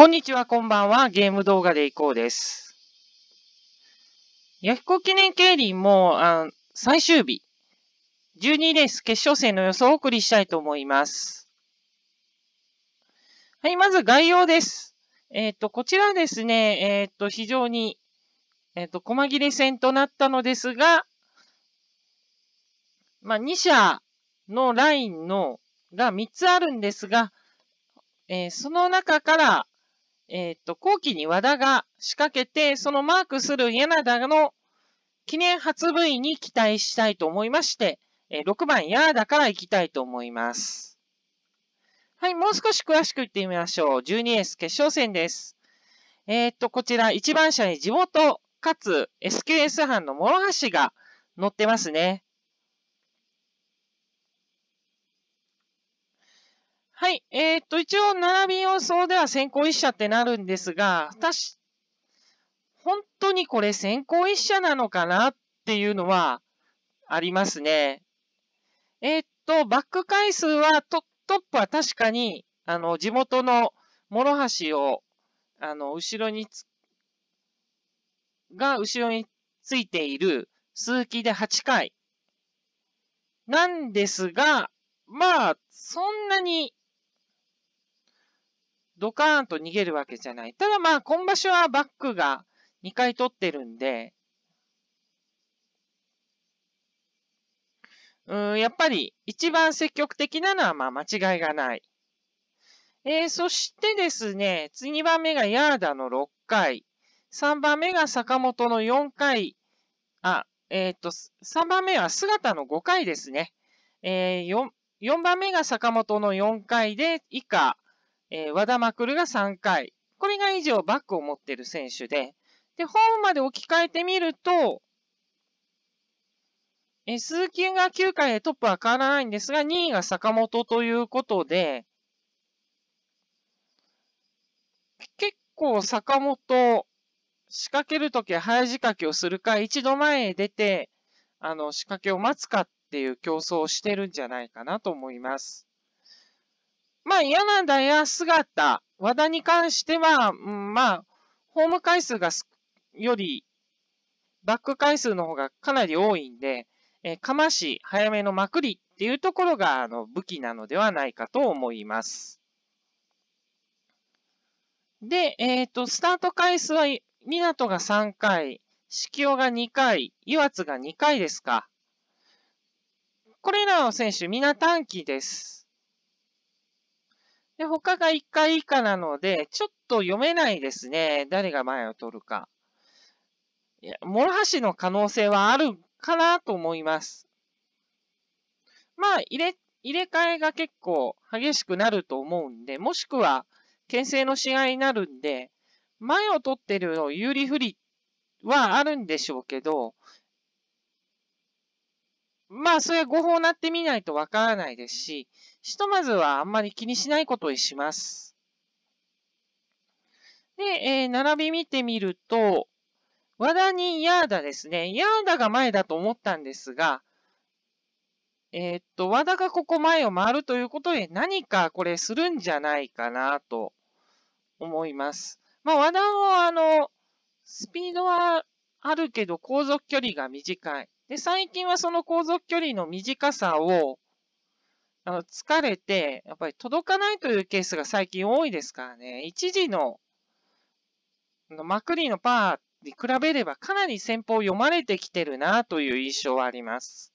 こんにちは、こんばんは。ゲーム動画でいこうです。ヤフコ記念競輪もあ最終日、12レース決勝戦の予想をお送りしたいと思います。はい、まず概要です。えっ、ー、と、こちらですね、えっ、ー、と、非常に、えっ、ー、と、細切れ戦となったのですが、まあ、2社のラインの、が3つあるんですが、えその中から、えっ、ー、と、後期に和田が仕掛けて、そのマークする柳田の記念初 V に期待したいと思いまして、え6番柳田から行きたいと思います。はい、もう少し詳しく言ってみましょう。12 s 決勝戦です。えっ、ー、と、こちら1番車に地元かつ SQS 班の諸橋が乗ってますね。はい。えー、っと、一応、並び予想では先行一社ってなるんですが、私、本当にこれ先行一社なのかなっていうのはありますね。えー、っと、バック回数はト、トップは確かに、あの、地元の諸橋を、あの、後ろにつ、が後ろについている数期で8回。なんですが、まあ、そんなにドカーンと逃げるわけじゃない。ただまあ、今場所はバックが2回取ってるんで、うん、やっぱり一番積極的なのはまあ間違いがない。えー、そしてですね、2番目がヤーダの6回、3番目が坂本の4回、あ、えっ、ー、と、3番目は姿の5回ですね。えー4、4番目が坂本の4回で、以下、えー、和田まくるが3回。これが以上バックを持っている選手で、で、ホームまで置き換えてみると、えー、鈴木が9回でトップは変わらないんですが、2位が坂本ということで、結構坂本、仕掛けるときは早仕掛けをするか、一度前へ出て、あの、仕掛けを待つかっていう競争をしてるんじゃないかなと思います。まあ、嫌なダイや姿、和田に関しては、うん、まあ、ホーム回数がすより、バック回数の方がかなり多いんで、えー、かまし、早めのまくりっていうところが、あの、武器なのではないかと思います。で、えっ、ー、と、スタート回数は、港が3回、四季が2回、岩津が2回ですか。これらの選手、皆短期です。で、他が1回以下なので、ちょっと読めないですね。誰が前を取るか。いや、諸橋の可能性はあるかなと思います。まあ、入れ、入れ替えが結構激しくなると思うんで、もしくは、牽制の試合になるんで、前を取ってる有利不利はあるんでしょうけど、まあ、それは誤報なってみないとわからないですし、ひとまずはあんまり気にしないことにします。で、えー、並び見てみると、和田にヤーダですね。ヤーダが前だと思ったんですが、えー、っと、和田がここ前を回るということで何かこれするんじゃないかなと思います。まあ、和田はあの、スピードはあるけど、航続距離が短い。で、最近はその航続距離の短さを、あの、疲れて、やっぱり届かないというケースが最近多いですからね、一時の、のマクリーのパーに比べればかなり先方読まれてきてるなという印象はあります。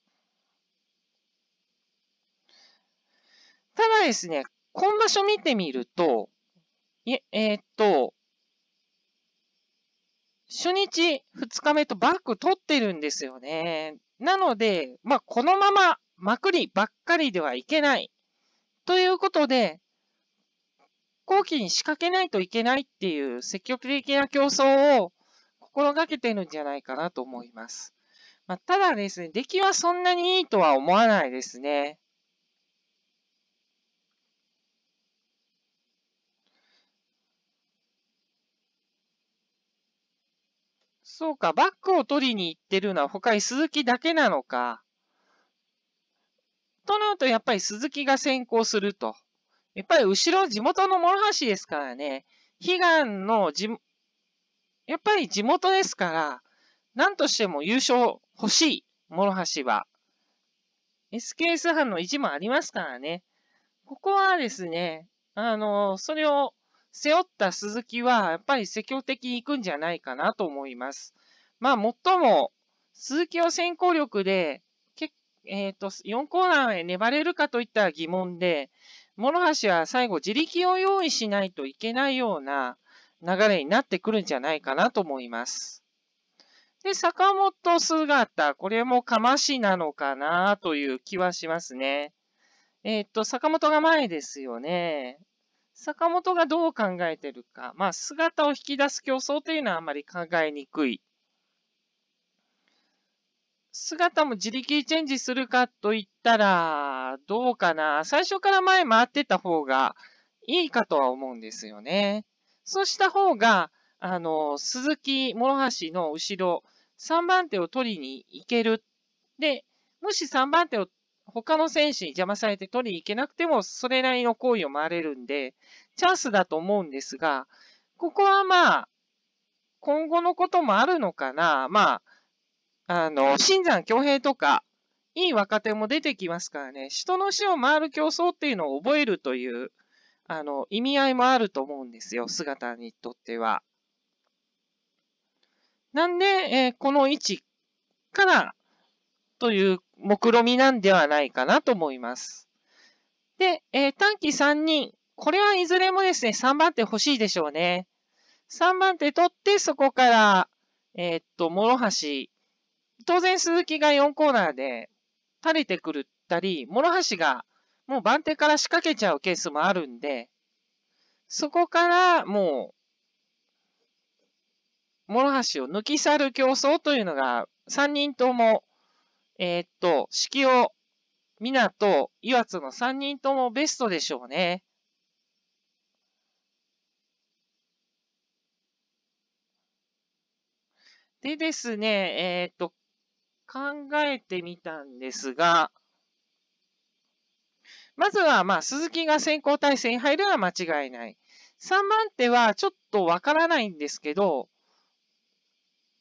ただですね、今場所見てみると、ええー、っと、初日、二日目とバック取ってるんですよね。なので、まあ、このまままくりばっかりではいけない。ということで、後期に仕掛けないといけないっていう積極的な競争を心がけてるんじゃないかなと思います。まあ、ただですね、出来はそんなにいいとは思わないですね。そうか、バックを取りに行ってるのは他に鈴木だけなのか。となると、やっぱり鈴木が先行すると。やっぱり後ろ、地元の諸橋ですからね、悲願のじ、やっぱり地元ですから、なんとしても優勝欲しい、諸橋は。SKS 班の意地もありますからね。ここはですね、あの、それを背負った鈴木は、やっぱり積極的に行くんじゃないかなと思います。まあ、もっとも、鈴木を先行力で、えっ、ー、と、4コーナーへ粘れるかといった疑問で、諸橋は最後自力を用意しないといけないような流れになってくるんじゃないかなと思います。で、坂本姿、これもかましなのかなという気はしますね。えっ、ー、と、坂本が前ですよね。坂本がどう考えてるか。まあ、姿を引き出す競争というのはあまり考えにくい。姿も自力チェンジするかといったら、どうかな。最初から前回ってた方がいいかとは思うんですよね。そうした方が、あの、鈴木、諸橋の後ろ、3番手を取りに行ける。で、もし3番手を他の選手に邪魔されて取りに行けなくても、それなりの行為を回れるんで、チャンスだと思うんですが、ここはまあ、今後のこともあるのかな、まあ、あの、新山恭平とか、いい若手も出てきますからね、人の死を回る競争っていうのを覚えるという、あの、意味合いもあると思うんですよ、姿にとっては。なんで、えー、この位置からという目論みなんではないかなと思います。で、えー、短期3人。これはいずれもですね、3番手欲しいでしょうね。3番手取って、そこから、えー、っと、諸橋。当然、鈴木が4コーナーで垂れてくるったり、諸橋がもう番手から仕掛けちゃうケースもあるんで、そこからもう、諸橋を抜き去る競争というのが3人ともえー、っと、四季を、みなと、岩津の三人ともベストでしょうね。でですね、えー、っと、考えてみたんですが、まずは、まあ、鈴木が先行体制に入るのは間違いない。3番手はちょっとわからないんですけど、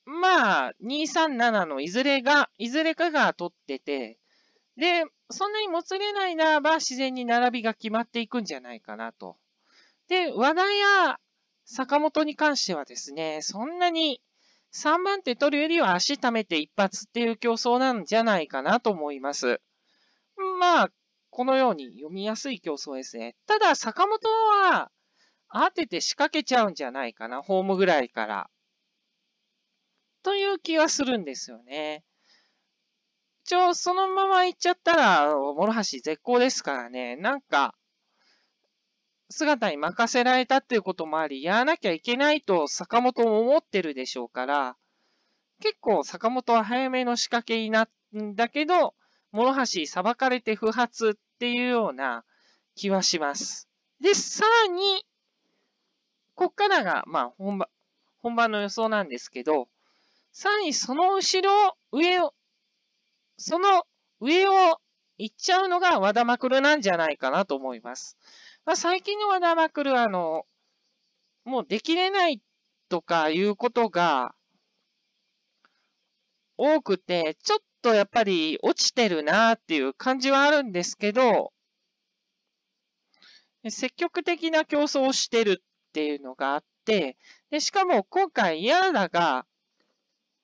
まあ、237のいずれが、いずれかが取ってて、で、そんなにもつれないならば自然に並びが決まっていくんじゃないかなと。で、和田や坂本に関してはですね、そんなに3番手取るよりは足溜めて一発っていう競争なんじゃないかなと思います。まあ、このように読みやすい競争ですね。ただ、坂本は当てて仕掛けちゃうんじゃないかな、ホームぐらいから。という気はするんですよね。一応、そのまま行っちゃったら、諸橋絶好ですからね、なんか、姿に任せられたっていうこともあり、やらなきゃいけないと坂本も思ってるでしょうから、結構坂本は早めの仕掛けになっだけど、諸橋裁かれて不発っていうような気はします。で、さらに、こっからが、まあ、本番、本番の予想なんですけど、さらにその後ろ、上を、その上を行っちゃうのが和田まくるなんじゃないかなと思います。まあ、最近の和田まくるは、あの、もうできれないとかいうことが多くて、ちょっとやっぱり落ちてるなっていう感じはあるんですけど、積極的な競争をしてるっていうのがあって、でしかも今回、ヤだダが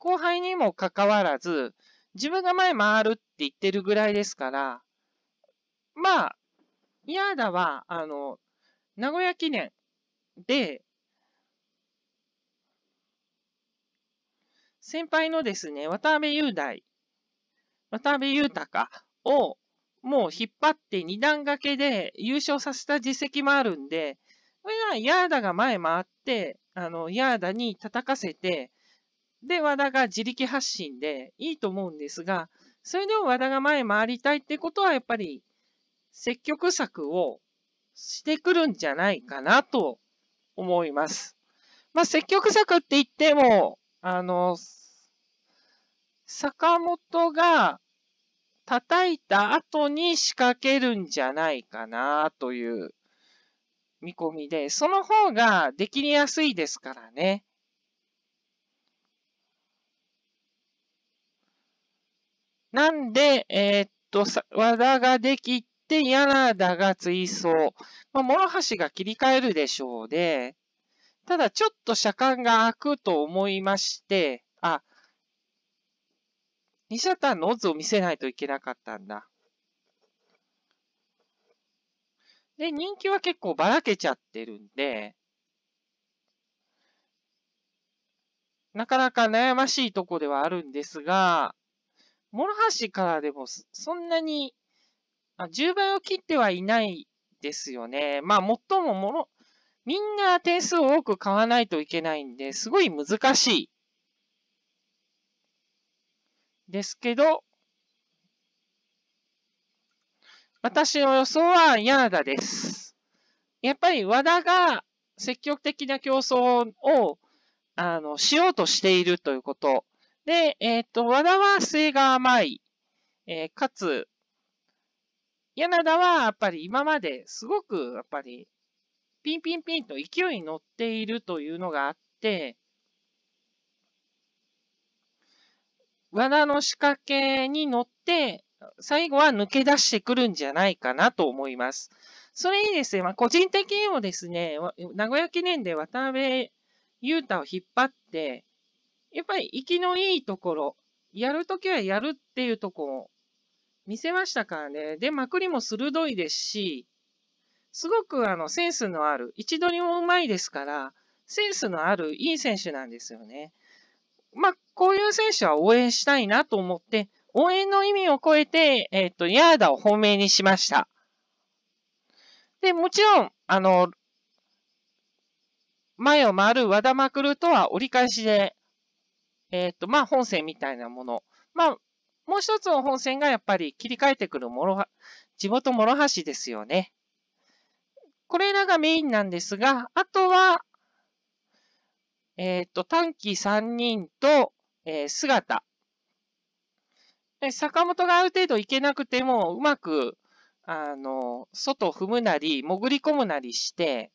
後輩にもかかわらず、自分が前回るって言ってるぐらいですから、まあ、嫌だは、あの、名古屋記念で、先輩のですね、渡辺雄大、渡辺雄隆を、もう引っ張って二段掛けで優勝させた実績もあるんで、それはヤーダが前回って、あの、ヤーダに叩かせて、で、和田が自力発信でいいと思うんですが、それでも和田が前回りたいってことは、やっぱり積極策をしてくるんじゃないかなと思います。まあ、積極策って言っても、あの、坂本が叩いた後に仕掛けるんじゃないかなという見込みで、その方ができやすいですからね。なんで、えー、っと、和田ができて、柳田が追走。まあ、諸橋が切り替えるでしょうで、ただちょっと車間が空くと思いまして、あ、二車単のオズを見せないといけなかったんだ。で、人気は結構ばらけちゃってるんで、なかなか悩ましいとこではあるんですが、諸橋からでもそんなにあ10倍を切ってはいないですよね。まあ、もっとももろ、みんな点数を多く買わないといけないんで、すごい難しい。ですけど、私の予想は柳田です。やっぱり和田が積極的な競争をあのしようとしているということ。で、えっ、ー、と、和田は末が甘い。えー、かつ、柳田はやっぱり今まですごくやっぱりピンピンピンと勢いに乗っているというのがあって、和田の仕掛けに乗って、最後は抜け出してくるんじゃないかなと思います。それにですね、まあ、個人的にもですね、名古屋記念で渡辺裕太を引っ張って、やっぱり生きのいいところ、やるときはやるっていうところを見せましたからね。で、まくりも鋭いですし、すごくあのセンスのある、一度にもうまいですから、センスのあるいい選手なんですよね。まあ、こういう選手は応援したいなと思って、応援の意味を超えて、えっ、ー、と、ヤーダを本命にしました。で、もちろん、あの、前を回る和田まくるとは折り返しでえっ、ー、と、まあ、本線みたいなもの。まあ、もう一つの本線がやっぱり切り替えてくるもろは、地元諸橋ですよね。これらがメインなんですが、あとは、えっ、ー、と、短期3人と、えー、姿。坂本がある程度行けなくても、うまく、あの、外踏むなり、潜り込むなりして、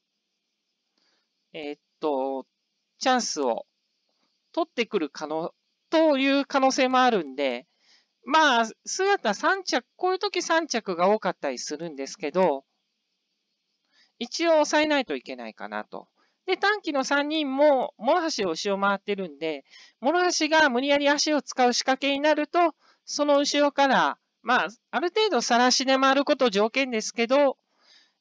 えっ、と、チャンスを取ってくる可能、という可能性もあるんで、まあ、姿3着、こういう時3着が多かったりするんですけど、一応抑えないといけないかなと。で、短期の3人も、諸橋を後ろ回ってるんで、諸橋が無理やり足を使う仕掛けになると、その後ろから、まあ、ある程度晒しで回ること条件ですけど、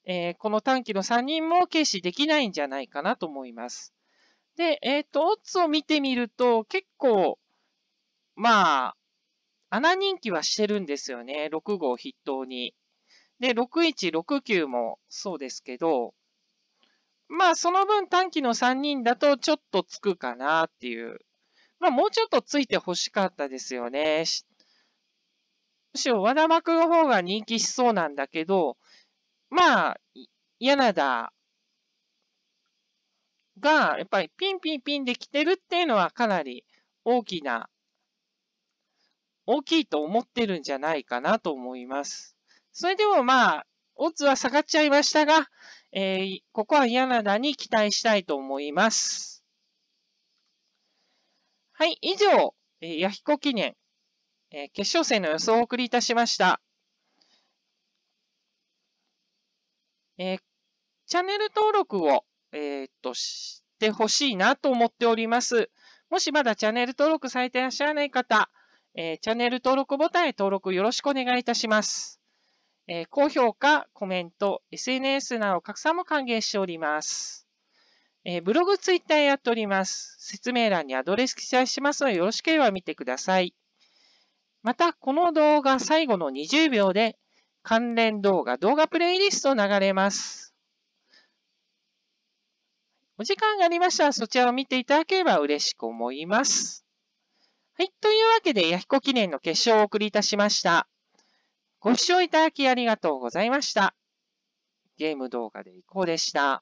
えー、この短期の3人も軽視できないんじゃないかなと思います。で、えっ、ー、と、オッズを見てみると、結構、まあ、穴人気はしてるんですよね。6号筆頭に。で、61、69もそうですけど、まあ、その分短期の3人だとちょっとつくかなっていう。まあ、もうちょっとついてほしかったですよね。むしろ和田幕の方が人気しそうなんだけど、まあ、柳田、が、やっぱりピンピンピンできてるっていうのはかなり大きな、大きいと思ってるんじゃないかなと思います。それでもまあ、オッズは下がっちゃいましたが、えー、ここは柳田に期待したいと思います。はい、以上、えー、ヤヒコ記念、えー、決勝戦の予想をお送りいたしました。えー、チャンネル登録をえー、っと、してほしいなと思っております。もしまだチャンネル登録されていらっしゃらない方、えー、チャンネル登録ボタンへ登録よろしくお願いいたします。えー、高評価、コメント、SNS など拡散も歓迎しております。えー、ブログ、ツイッターやっております。説明欄にアドレス記載しますので、よろしければ見てください。また、この動画最後の20秒で、関連動画、動画プレイリストを流れます。お時間がありましたらそちらを見ていただければ嬉しく思います。はい。というわけで、ヤヒコ記念の決勝をお送りいたしました。ご視聴いただきありがとうございました。ゲーム動画でいこうでした。